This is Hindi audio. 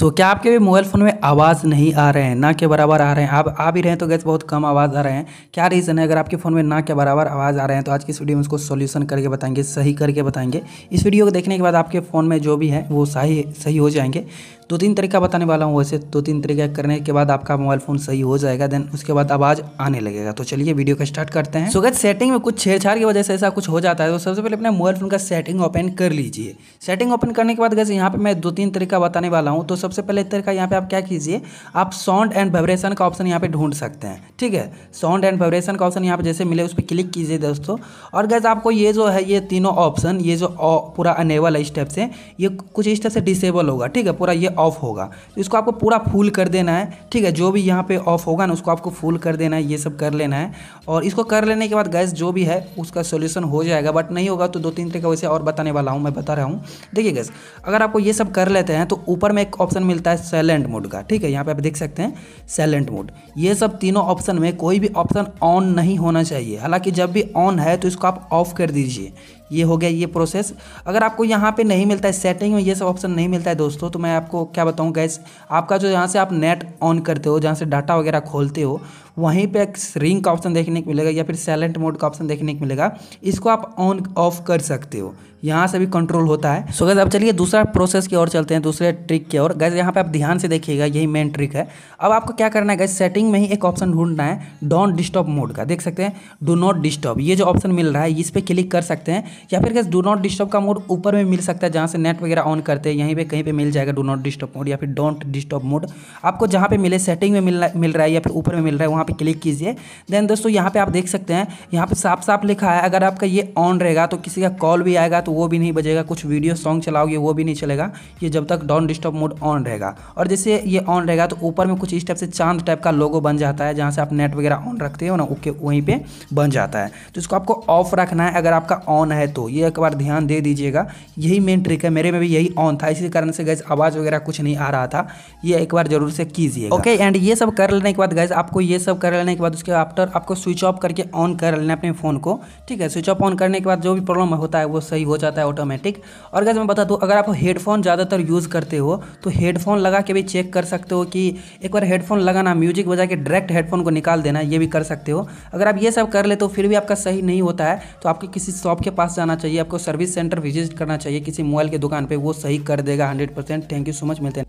सो so, क्या आपके भी मोबाइल फ़ोन में आवाज़ नहीं आ रहे हैं ना के बराबर आ रहे हैं आप आ भी रहे हैं तो गैस बहुत कम आवाज़ आ रहे हैं क्या रीज़न है अगर आपके फ़ोन में ना के बराबर आवाज़ आ रहे हैं तो आज की इस वीडियो में उसको सोल्यूशन करके बताएंगे सही करके बताएंगे इस वीडियो को देखने के बाद आपके फ़ोन में जो भी है वो सही सही हो जाएंगे दो तीन तरीका बताने वाला हूँ वैसे दो तीन तरीका करने के बाद आपका मोबाइल फ़ोन सही हो जाएगा देन उसके बाद आवाज़ आने लगेगा तो चलिए वीडियो का स्टार्ट करते हैं सोगत सेटिंग में कुछ छेड़छाड़ की वजह से ऐसा कुछ हो जाता है तो सबसे पहले अपने मोबाइल फ़ोन का सेटिंग ओपन कर लीजिए सेटिंग ओपन करने के बाद गैस यहाँ पर मैं दो तीन तरीका बताने वाला हूँ तो सबसे पहले तरीका यहाँ पर आप क्या कीजिए आप साउंड एंड वाइब्रेशन का ऑप्शन यहाँ पे ढूंढ सकते हैं ठीक है साउंड एंड वाइब्रेशन का ऑप्शन यहाँ पर जैसे मिले उस पर क्लिक कीजिए दोस्तों और गैस आपको ये जो है ये तीनों ऑप्शन ये जो पूरा अनेबल है इस टाइप से ये कुछ इस टाइप से डिसेबल होगा ठीक है पूरा ये ऑफ होगा तो इसको आपको पूरा फुल कर देना है ठीक है जो भी यहाँ पे ऑफ होगा ना उसको आपको फुल कर देना है ये सब कर लेना है और इसको कर लेने के बाद गैस जो भी है उसका सोल्यूशन हो जाएगा बट नहीं होगा तो दो तीन तरीके वैसे और बताने वाला हूँ मैं बता रहा हूँ देखिए गैस अगर आपको ये सब कर लेते हैं तो ऊपर में एक ऑप्शन मिलता है सैलेंट मोड का ठीक है यहाँ पर आप देख सकते हैं सैलेंट मोड ये सब तीनों ऑप्शन में कोई भी ऑप्शन ऑन नहीं होना चाहिए हालांकि जब भी ऑन है तो इसको आप ऑफ कर दीजिए ये हो गया ये प्रोसेस अगर आपको यहाँ पे नहीं मिलता है सेटिंग में ये सब ऑप्शन नहीं मिलता है दोस्तों तो मैं आपको क्या बताऊँ गैस आपका जो यहाँ से आप नेट ऑन करते हो जहाँ से डाटा वगैरह खोलते हो वहीं पे एक रिंग का ऑप्शन देखने को मिलेगा या फिर साइलेंट मोड का ऑप्शन देखने को मिलेगा इसको आप ऑन ऑफ कर सकते हो यहाँ से भी कंट्रोल होता है सो गैस अब चलिए दूसरा प्रोसेस की ओर चलते हैं दूसरे ट्रिक की ओर गैस यहाँ पे आप ध्यान से देखिएगा यही मेन ट्रिक है अब आपको क्या करना है गैस सेटिंग में ही एक ऑप्शन ढूंढना है डोंट डिस्टर्ब मोड का देख सकते हैं डो नॉट डिस्टर्ब ये जो ऑप्शन मिल रहा है इस पर क्लिक कर सकते हैं या फिर गैस डो नॉट डिस्टर्ब का मोड ऊपर में मिल सकता है जहाँ से नेट वगैरह ऑन करते हैं यहीं पर कहीं पर मिल जाएगा डो नॉट डिस्टर्ब मोड या फिर डोंट डिस्टर्ब मोड आपको जहाँ पर मिले सेटिंग में मिल मिल रहा है या फिर ऊपर में मिल रहा है वहाँ पे क्लिक कीजिए देन दोस्तों यहाँ पे आप देख सकते हैं यहाँ पे साफ साफ लिखा है अगर आपका ये ऑन रहेगा तो किसी का कॉल भी आएगा तो वो भी नहीं बजेगा कुछ वीडियो सॉन्ग चलाओगे वो भी नहीं चलेगा ये जब तक डॉन डिस्टर्ब मोड ऑन रहेगा और जैसे ये ऑन रहेगा तो ऊपर में कुछ इस टाइप से चांद टाइप का लोगो बन जाता है जहाँ से आप नेट वगैरह ऑन रखते हो ना ओके वहीं पर बन जाता है तो इसको आपको ऑफ रखना है अगर आपका ऑन है तो ये एक बार ध्यान दे दीजिएगा यही मेन ट्रिक है मेरे में भी यही ऑन था इसी कारण से गैस आवाज़ वगैरह कुछ नहीं आ रहा था ये एक बार जरूर से कीजिए ओके एंड ये सब कर लेने के बाद गैस आपको ये सब कर लेने के बाद उसके आफ्टर आपको स्विच ऑफ करके ऑन कर लेना अपने फ़ोन को ठीक है स्विच ऑफ ऑन करने के बाद जो भी प्रॉब्लम होता है वो सही हो जाता है ऑटोमेटिक और अगर मैं बता दूँ अगर आप हेडफोन ज़्यादातर यूज़ करते हो तो हेडफोन लगा के भी चेक कर सकते हो कि एक बार हेडफोन लगाना म्यूजिक बजा के डायरेक्ट हेडफोन को निकाल देना ये भी कर सकते हो अगर आप ये सब कर ले तो फिर भी आपका सही नहीं होता है तो आपके किसी शॉप के पास जाना चाहिए आपको सर्विस सेंटर विजिट करना चाहिए किसी मोबाइल के दुकान पर वो सही कर देगा hundred thank you so much मिलते हैं